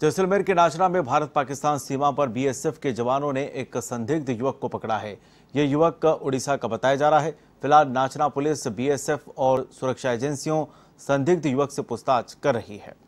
जैसलमेर के नाचना में भारत पाकिस्तान सीमा पर बीएसएफ के जवानों ने एक संदिग्ध युवक को पकड़ा है ये युवक उड़ीसा का बताया जा रहा है फिलहाल नाचना पुलिस बीएसएफ और सुरक्षा एजेंसियों संदिग्ध युवक से पूछताछ कर रही है